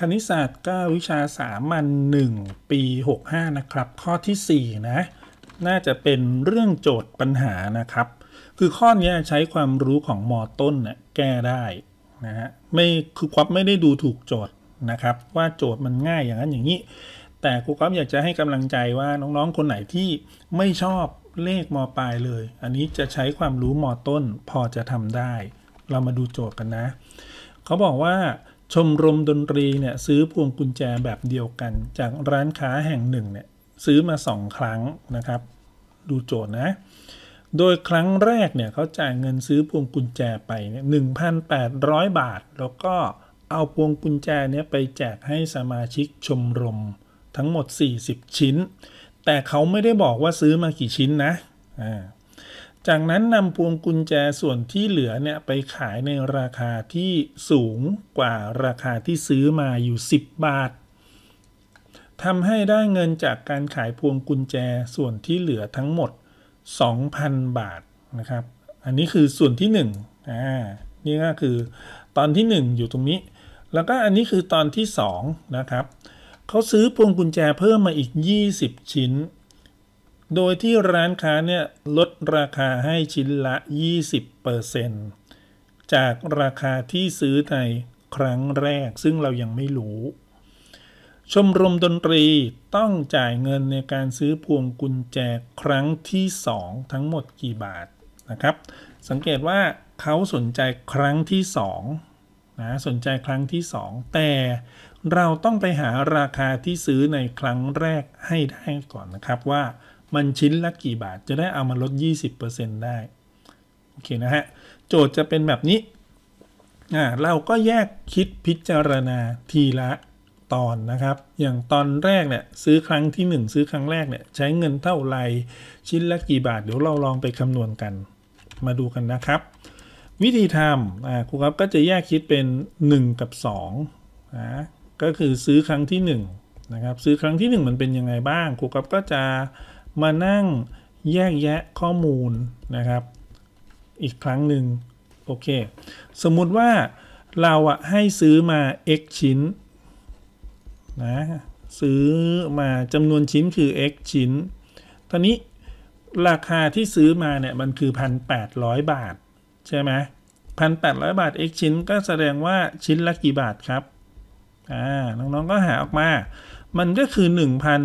คณิตศาสตร์9วิชาสามัญ1ปี 65นะครับข้อที่4นะน่าจะเป็นเรื่องโจทย์ปัญหานะครับ คือข้อนี้ใช้ความรู้ของมอต้นนะแก้ได้นะฮะไม่คือควับไม่ได้ดูถูกโจทย์นะครับว่าโจทย์มันง่ายอย่างนั้นอย่างนี้ แต่ครูควับอยากจะให้กำลังใจว่าน้องๆคนไหนที่ไม่ชอบเลขมปลายเลยอันนี้จะใช้ความรู้มต้นพอจะทำได้ เรามาดูโจทย์กันนะเขาบอกว่าชมรมดนตรีเนี่ย ซื้อพวงกุญแจแบบเดียวกันจากร้านค้าแห่งหนึ่งเนี่ย ซื้อมา 2 ครั้งนะครับ ดูโจทย์นะ โดยครั้งแรกเนี่ยเขาจ่ายเงินซื้อพวงกุญแจไป เนี่ยหนึ่งพันแปดร้อยบาท แล้วก็เอาพวงกุญแจเนี่ยไปแจกให้สมาชิกชมรมทั้งหมด 40 ชิ้น แต่เขาไม่ได้บอกว่าซื้อมากี่ชิ้นนะ อ่าจากนั้นนำพวงกุญแจส่วนที่เหลือเนี่ยไปขายในราคาที่สูงกว่าราคาที่ซื้อมาอยู่ 10 บาททำให้ได้เงินจากการขายพวงกุญแจส่วนที่เหลือทั้งหมด 2,000 บาทนะครับ อันนี้คือส่วนที่1อ่า นี่ก็คือตอนที่1อยู่ตรงนี้ แล้วก็อันนี้คือตอนที่2นะครับเขาซื้อพวงกุญแจเพิ่มมาอีก 20 ชิ้นโดยที่ร้านค้าเนี่ยลดราคาให้ชิ้นละ20%จากราคาที่ซื้อในครั้งแรกซึ่งเรายังไม่รู้ ชมรมดนตรีต้องจ่ายเงินในการซื้อพวงกุญแจครั้งที่ 2 ทั้งหมดกี่บาทนะครับ สังเกตว่าเขาสนใจครั้งที่2นะ สนใจครั้งที่ 2 แต่เราต้องไปหาราคาที่ซื้อในครั้งแรกให้ได้ก่อนนะครับว่ามันชิ้นละกี่บาทจะได้เอามาลด 20%ได้ โอเค นะฮะโจทย์จะเป็นแบบนี้ อ่า เราก็แยกคิดพิจารณาทีละตอนนะครับ อย่างตอนแรก เนี่ย ซื้อครั้งที่ 1 ซื้อครั้ง แรก เนี่ย ใช้เงินเท่าไรชิ้น ละ กี่บาท เดี๋ยวเราลองไปคำนวณกันมาดูกันนะครับ วิธีทำอ่าครูครับก็จะแยกคิดเป็น 1 กับ2นะก็คือซื้อครั้งที่1นะครับซื้อครั้งที่1มันเป็นยังไงบ้างครูครับก็จะมานั่งแยกแยะข้อมูลนะครับอีกครั้งหนึ่งโอเคสมมุติว่าเราอะให้ซื้อมา x ชิ้นนะซื้อมาจำนวนชิ้นคือ x ชิ้นตอนนี้ราคาที่ซื้อมาเนี่ยมันคือ 1,800 บาทใช่ไหมพันแปดร้อยบาท x ชิ้นก็แสดงว่าชิ้นละกี่บาทครับอ่าน้องๆก็หาออกมา มันก็คือ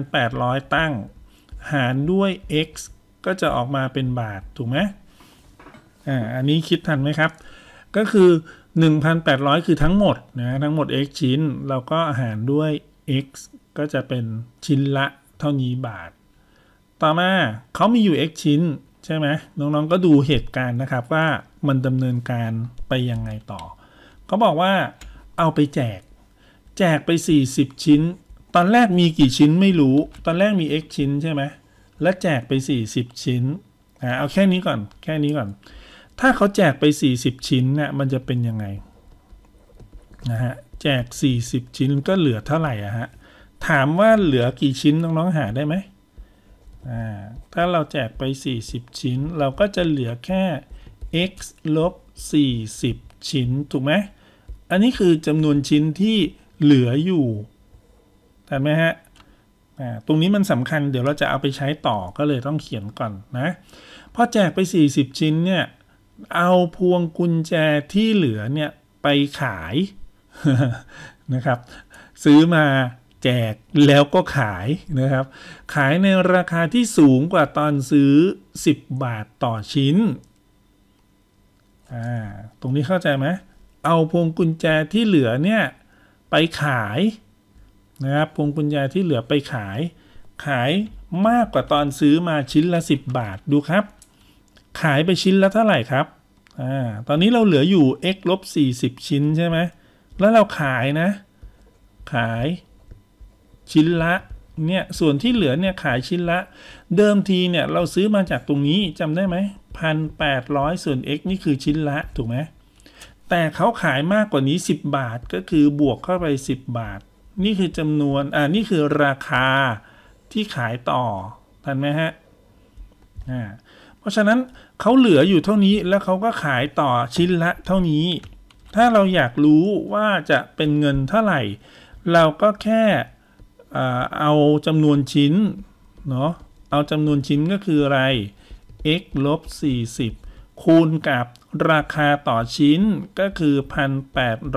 1,800 ตั้งหารด้วย x ก็จะออกมาเป็นบาทถูกไหม อ่า อันนี้คิดทันไหมครับ ก็คือ 1,800 คือทั้งหมดนะทั้งหมด x ชิ้น เราก็หารด้วย x ก็จะเป็นชิ้นละเท่านี้บาท ต่อมาเขามีอยู่ x ชิ้นใช่ไหมน้องๆ ก็ดูเหตุการณ์นะครับว่ามันดำเนินการไปยังไงต่อเขาบอกว่าเอาไปแจก แจกไป 40 ชิ้นตอนแรกมีกี่ชิ้นไม่รู้ ตอนแรกมี x ชิ้นใช่ไหม และแจกไป 40 ชิ้นนะเอาแค่นี้ก่อนแค่นี้ก่อน ถ้าเขาแจกไป 40 ชิ้นเนะี่ยมันจะเป็นยังไงนะฮะ แจก 40 ชิ้นก็เหลือเท่าไหร่อะฮะ ถามว่าเหลือกี่ชิ้นน้องๆ หาได้ไหมอ่า ถ้าเราแจกไป 40 ชิ้นเราก็จะเหลือแค่ x ลบ40 ชิ้นถูกไหมอันนี้คือจำนวนชิ้นที่เหลืออยู่เห็นไหมฮะตรงนี้มันสำคัญ เดี๋ยวเราจะเอาไปใช้ต่อก็เลยต้องเขียนก่อนนะพอแจกไป40ชิ้นเนี่ย เอาพวงกุญแจที่เหลือเนี่ยไปขายนะครับ ซื้อมาแจกแล้วก็ขายนะครับ ขายในราคาที่สูงกว่าตอนซื้อ 10 บาทต่อชิ้นอ่าตรงนี้เข้าใจไหม เอาพวงกุญแจที่เหลือเนี่ยไปขายนะครับพวงกปญแจที่เหลือไปขาย ขายมากกว่าตอนซื้อมาชิ้นละ 10 บาท ดูครับ ขายไปชิ้นละเท่าไหร่ครับ อ่าตอนนี้เราเหลืออยู่ x ลบ 40 ชิ้นใช่ไหม แล้วเราขาย นะ ขาย ชิ้นละ เนี่ย ส่วนที่เหลือ เนี่ย ขายชิ้นละ เดิมที เนี่ย เราซื้อมาจากตรงนี้จำได้ไหมพันแปดร้อยส่วน x นี่คือชิ้นละถูกไหมแต่เขาขายมากกว่านี้ 10 บาท ก็คือบวกเข้าไป 10 บาทนี่คือจำนวน อ่า นี่คือราคาที่ขายต่อทันไหมฮะ อ่า เพราะฉะนั้นเขาเหลืออยู่เท่านี้ แล้วเขาก็ขายต่อชิ้นละเท่านี้ ถ้าเราอยากรู้ว่าจะเป็นเงินเท่าไหร่ เราก็แค่เอาจำนวนชิ้น เนาะเอาจำนวนชิ้นก็คืออะไร x ลบ 40 คูณกับราคาต่อชิ้น ก็คือ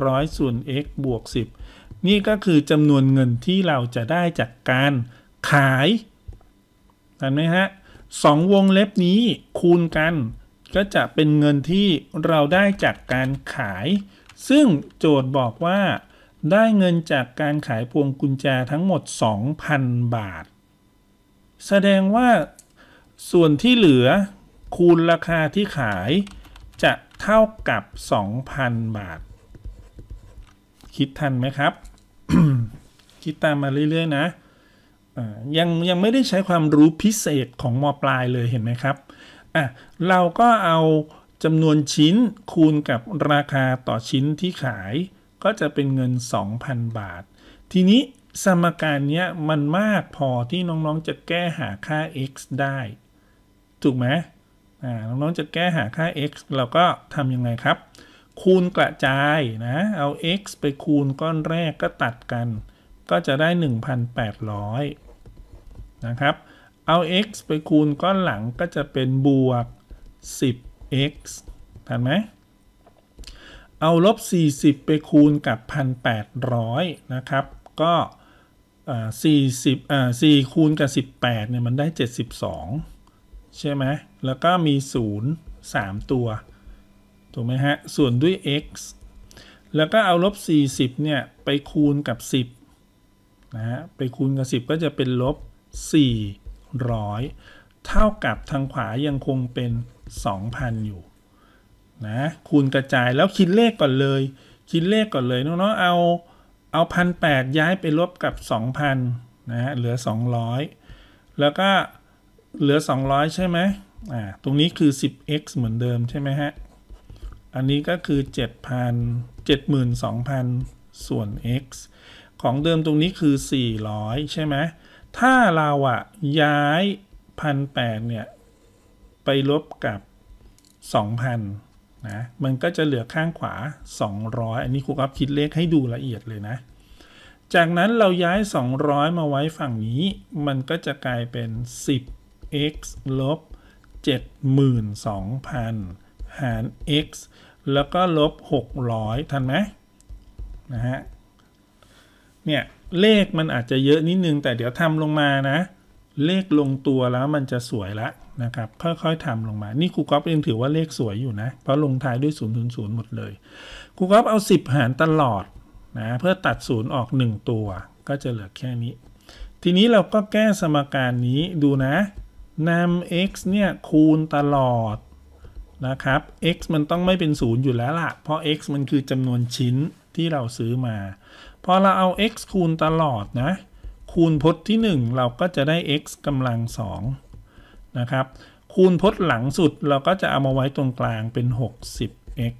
1,800ส่วน x บวก 10นี่ก็คือจำนวนเงินที่เราจะได้จากการขายเห็นไหมฮะสองวงเล็บนี้คูณกันก็จะเป็นเงินที่เราได้จากการขาย ซึ่งโจทย์บอกว่า ได้เงินจากการขายพวงกุญแจทั้งหมด 2,000 บาท แสดงว่า ส่วนที่เหลือคูณราคาที่ขาย จะเท่ากับ 2,000 บาท คิดทันไหมครับคิดตามมาเรื่อยๆนะ ยัง ยังไม่ได้ใช้ความรู้พิเศษของมปลายเลยเห็นไหมครับ อ่ะ เราก็เอาจำนวนชิ้นคูณกับราคาต่อชิ้นที่ขาย ก็จะเป็นเงิน 2,000 บาท ทีนี้สมการนี้มันมากพอที่น้องๆจะแก้หาค่า x ได้ ถูกไหมอ่าน้องๆจะแก้หาค่า x เราก็ทำยังไงครับ คูณกระจายนะ เอา x ไปคูณก้อนแรกก็ตัดกันก็จะได้ 1,800 นะครับ เอา x ไปคูณก้อนหลังก็จะเป็นบวก 10x ทันไหมเอาลบ40 ไปคูณกับ 1,800 นะครับ ก็40อ่า4คูณกับ18 เนี่ยมันได้ 72 ใช่ไหม แล้วก็มี 0 3 ตัว ถูกไหมฮะ ส่วนด้วย x แล้วก็เอาลบ40เนี่ยไปคูณกับ 10นะฮะไปคูณกับ 10 ก็จะเป็นลบ400เท่ากับทางขวายังคงเป็น2,000อยู่นะคูณกระจายแล้วคิดเลขก่อนเลยคิดเลขก่อนเลยน้องๆเอาเอาพันแย้ายไปลบกับ 2,000นะฮะเหลือ 200 แล้วก็เหลือ 200 ใช่ไหมอ่า ตรงนี้คือ 10x เหมือนเดิมใช่ไหมฮะอันนี้ก็คือ7,000 72,000 ส่วน x ของเดิมตรงนี้คือ 400 ใช่ไหม ถ้าเราอะย้าย1 8 0 0เนี่ย ไปลบกับ 2,000 นะ มันก็จะเหลือข้างขวา 200 อันนี้ครูครับคิดเลขให้ดูละเอียดเลยนะ จากนั้นเราย้าย 200 มาไว้ฝั่งนี้ มันก็จะกลายเป็น 10x ลบ 72,000 หาร x แล้วก็ลบ 600 ทันไหม นะฮะเนี่ยเลขมันอาจจะเยอะนิดนึงแต่เดี๋ยวทำลงมานะ เลขลงตัวแล้วมันจะสวยละนะครับค่อยๆทำลงมานี่ครูก๊อฟยังถือว่าเลขสวยอยู่นะเพราะลงท้ายด้วย0ูนย์หมดเลยครูก๊อฟเอา 10 หารตลอดนะเพื่อตัดศูนย์ออก 1 ตัว ก็จะเหลือแค่นี้ ทีนี้เราก็แก้สมการนี้ดูนะนำ x เนี่ยคูณตลอดนะครับ x มันต้องไม่เป็นศูนย์อยู่แล้วล่ะเพราะ x มันคือจำนวนชิ้นที่เราซื้อมาพอเราเอา x คูณตลอด นะ คูณพจน์ที่ 1 เราก็จะได้ x กำลัง2นะครับ คูณพจน์หลังสุดเราก็จะเอามาไว้ตรงกลางเป็น 60x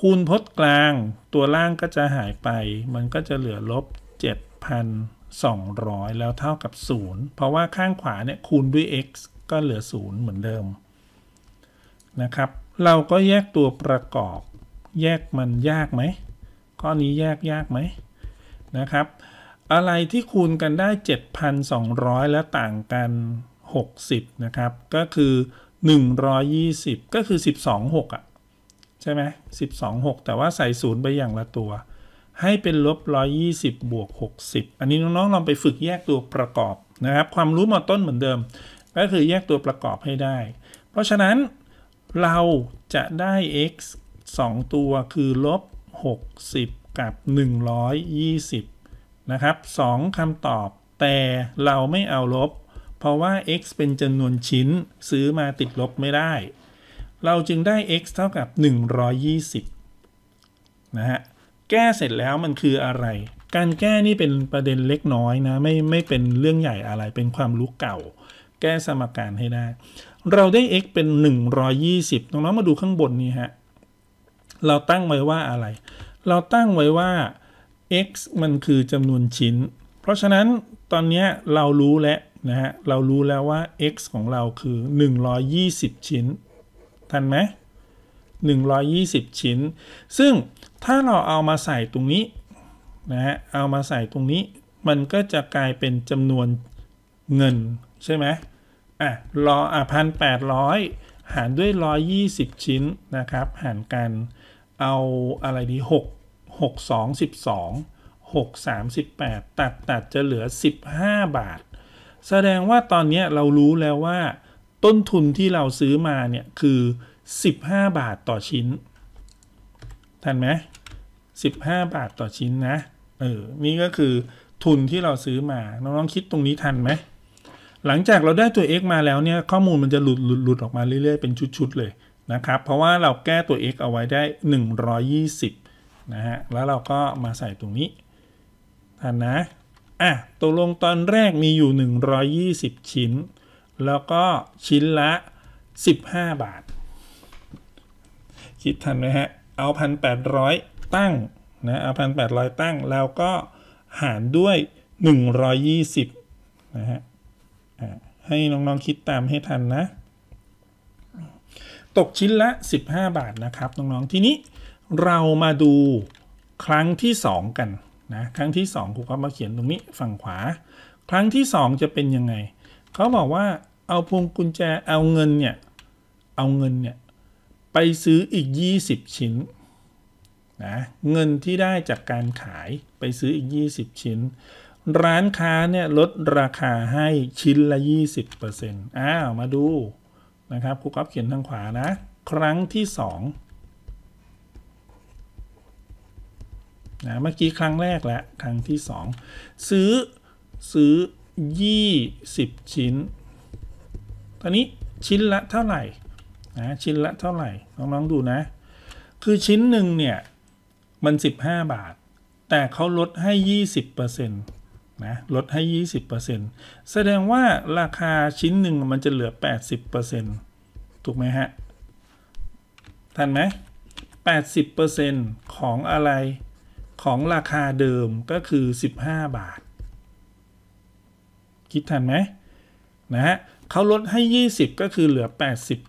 คูณพจน์กลาง ตัวล่างก็จะหายไป มันก็จะเหลือลบ7,200แล้วเท่ากับ 0 เพราะว่าข้างขวาเนี่ยคูณด้วย x ก็เหลือ0เหมือนเดิมนะครับ เราก็แยกตัวประกอบ แยกมันยากไหมข้อนี้แยกยากไหมนะครับ อะไรที่คูณกันได้ 7,200 และต่างกัน 60 นะครับ ก็คือ 120 ก็คือ 12 6 อ่ะ ใช่ไหม12 6 แต่ว่าใส่ศูนย์ไปอย่างละตัว ให้เป็นลบ 120 บวก 60 อันนี้น้องๆลองไปฝึกแยกตัวประกอบนะครับ ความรู้มาต้นเหมือนเดิม ก็คือแยกตัวประกอบให้ได้ เพราะฉะนั้นเราจะได้ x 2 ตัวคือลบ 60กับ120 นะครับ 2คำตอบ แต่เราไม่เอาลบ เพราะว่า x เป็นจำนวนชิ้นซื้อมาติดลบไม่ได้ เราจึงได้ x เท่ากับ120นะฮะ แก้เสร็จแล้วมันคืออะไร การแก้นี่เป็นประเด็นเล็กน้อยนะ ไม่ไม่เป็นเรื่องใหญ่อะไร เป็นความรู้เก่า แก้สมการให้ได้ เราได้ x เป็น 120น้องๆมาดูข้างบนนี้ฮะ เราตั้งไว้ว่าอะไรเราตั้งไว้ว่า x มันคือจำนวนชิ้น เพราะฉะนั้นตอนนี้เรารู้แล้วนะฮะ เรารู้แล้วว่า x ของเราคือ 120 ชิ้น ทันไหม120 ชิ้น ซึ่งถ้าเราเอามาใส่ตรงนี้นะฮะ เอามาใส่ตรงนี้ มันก็จะกลายเป็นจำนวนเงิน ใช่ไหมอ่ะ รอ อ่ะพันแปดร้อย หารด้วย 120 ชิ้นนะครับ หารกัน เอาอะไรดี 6 6 2 12 6 3 8 ตัดตัดจะเหลือ 15 บาท แสดงว่าตอนนี้เรารู้แล้วว่า ต้นทุนที่เราซื้อมาเนี่ย คือ 15 บาทต่อชิ้น ทันไหม15 บาทต่อชิ้นนะเออนี่ก็คือทุนที่เราซื้อมาน้องๆคิดตรงนี้ทันไหมหลังจากเราได้ตัว x มาแล้ว เนี่ย ข้อมูลมันจะหลุดหลุดหลุดออกมาเรื่อยๆเป็นชุดๆเลยนะครับเพราะว่าเราแก้ตัว x เอาไว้ได้ 120นะฮะ แล้วเราก็มาใส่ตรงนี้ทันนะ อ่ะตกลงตอนแรกมีอยู่ 120 ชิ้น แล้วก็ชิ้นละ 15 บาท คิดทันไหมฮะ เอา 1,800 ตั้ง นะ เอา 1,800 ตั้งแล้วก็หารด้วย 120 นะฮะให้น้อง ๆ คิดตามให้ทันนะ ตกชิ้นละ 15 บาทนะครับ น้อง ๆ ทีนี้เรามาดูครั้งที่2กันนะครั้งที่2ครูก็มาเขียนตรงนี้ฝั่งขวา ครั้งที่2จะเป็นยังไงเขาบอกว่าเอาพวงกุญแจเอาเงินเนี่ยเอาเงินเนี่ยไปซื้ออีก 20 ชิ้น นะเงินที่ได้จากการขายไปซื้ออีก 20 ชิ้น ร้านค้าเนี่ยลดราคาให้ชิ้นละ 20%อ้าวมาดูนะครับครูก๊อฟเขียนทางขวานะ ครั้งที่2นะเมื่อกี้ครั้งแรกและครั้งที่ 2 ซื้อซื้อ20 ชิ้น ตอนนี้ชิ้นละเท่าไหร่นะชิ้นละเท่าไหร่น้องๆดูนะ คือชิ้นหนึ่งเนี่ยมัน 15 บาท แต่เขาลดให้ 20%นะลดให้ 20%แสดงว่าราคาชิ้นหนึ่งมันจะเหลือ 80%ถูกไหมฮะทันไหม80%ของอะไรของราคาเดิมก็คือ 15 บาท คิดทันไหมนะฮะเขาลดให้ 20 ก็คือเหลือ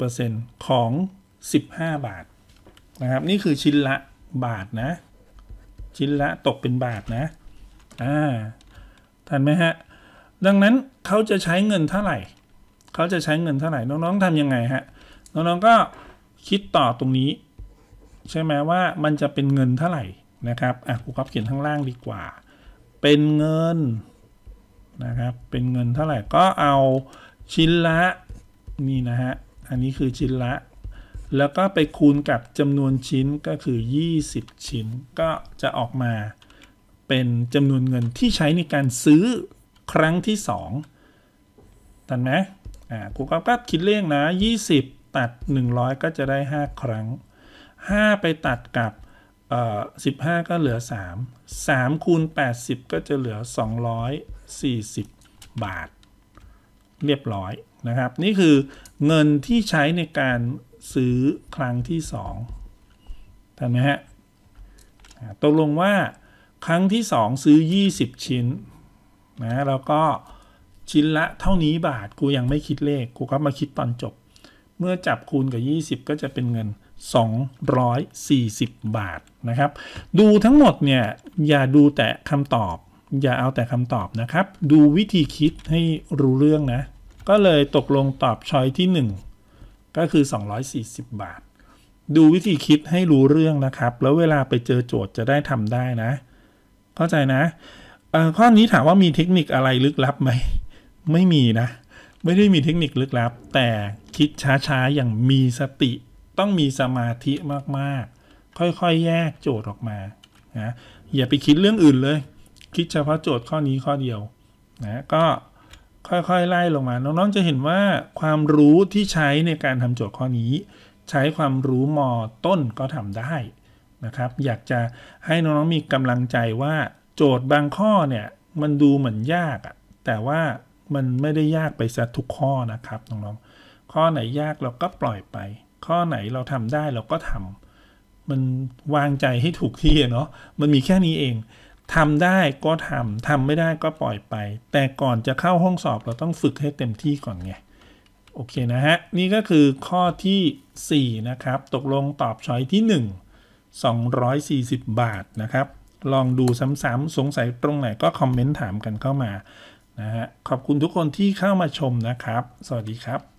80%ของ 15 บาทนะครับ นี่คือชิ้นละบาทนะชิ้นละตกเป็นบาทนะอ่าทันไหมฮะดังนั้นเขาจะใช้เงินเท่าไหร่เขาจะใช้เงินเท่าไหร่น้องๆทำยังไงฮะน้องๆก็คิดต่อตรงนี้ ใช่ไหมว่ามันจะเป็นเงินเท่าไหร่นะครับ อ่ะครูก๊อฟเขียนข้างล่างดีกว่า เป็นเงิน นะครับ เป็นเงินเท่าไหร่ก็เอาชิ้นละนี่นะฮะ อันนี้คือชิ้นละ แล้วก็ไปคูณกับจำนวนชิ้นก็คือ 20 ชิ้น ก็จะออกมาเป็นจำนวนเงินที่ใช้ในการซื้อครั้งที่ 2ตันไหมอ่าครูก๊อฟก็คิดเลขนะ 20 ตัด 100 ก็จะได้ 5 ครั้ง 5 ไปตัดกับเอ่อสิบห้าก็เหลือสามสามคูณแปดสิบก็จะเหลือสองร้อยสี่สิบบาท เรียบร้อยนะครับนี่คือเงินที่ใช้ในการซื้อครั้งที่สองถูกไหมฮะตกลงว่าครั้งที่สองซื้อ 20 ชิ้นนะแล้วก็ชิ้นละเท่านี้บาทกูยังไม่คิดเลข กูก็มาคิดตอนจบเมื่อจับคูณกับ 20 ก็จะเป็นเงิน 240 บาทนะครับดูทั้งหมดเนี่ยอย่าดูแต่คำตอบ อย่าเอาแต่คำตอบนะครับ ดูวิธีคิดให้รู้เรื่องนะ ก็เลยตกลงตอบชอยที่ 1 ก็คือ 240 บาท ดูวิธีคิดให้รู้เรื่องนะครับ แล้วเวลาไปเจอโจทย์จะได้ทำได้นะเข้าใจนะข้อนี้ถามว่ามีเทคนิคอะไรลึกลับไหมไม่มีนะ ไม่ได้มีเทคนิคลึกลับแต่คิดช้าๆอย่างมีสติ ต้องมีสมาธิมากค่อย ๆ แยกโจทย์ออกมา นะ อย่าไปคิดเรื่องอื่นเลย คิดเฉพาะโจทย์ข้อนี้ข้อเดียว นะ ก็ค่อยๆไล่ลงมา น้องๆจะเห็นว่าความรู้ที่ใช้ในการทำโจทย์ข้อนี้ ใช้ความรู้มอต้นก็ทำได้นะครับ อยากจะให้น้องๆมีกำลังใจว่า โจทย์บางข้อเนี่ย มันดูเหมือนยากอะแต่ว่ามันไม่ได้ยากไปซะทุกข้อนะครับ น้องๆ ข้อไหนยากเราก็ปล่อยไป ข้อไหนเราทำได้เราก็ทำมัน วางใจให้ถูกที่เนาะมันมีแค่นี้เอง ทำได้ก็ทำ ทำไม่ได้ก็ปล่อยไป แต่ก่อนจะเข้าห้องสอบเราต้องฝึก ให้ เต็มที่ก่อน ไง โอเค นะ ฮะ นี่ก็คือข้อที่4นะครับ ตกลงตอบช้อยที่ 1 240 บาทนะครับ ลองดูซ้ำๆสงสัยตรงไหนก็คอมเมนต์ถามกันเข้ามา นะฮะ ขอบคุณทุกคนที่เข้ามาชมนะครับ สวัสดีครับ